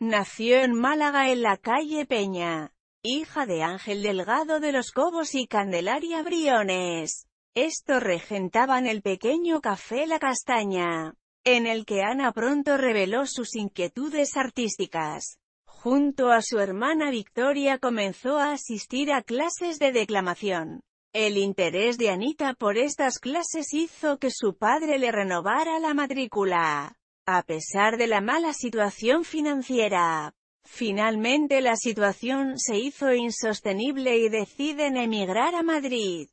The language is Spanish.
Nació en Málaga en la calle Peña, hija de Ángel Delgado de los Cobos y Candelaria Briones. Estos regentaban el pequeño café La Castaña, en el que Ana pronto reveló sus inquietudes artísticas. Junto a su hermana Victoria comenzó a asistir a clases de declamación. El interés de Anita por estas clases hizo que su padre le renovara la matrícula. A pesar de la mala situación financiera, finalmente la situación se hizo insostenible y deciden emigrar a Madrid.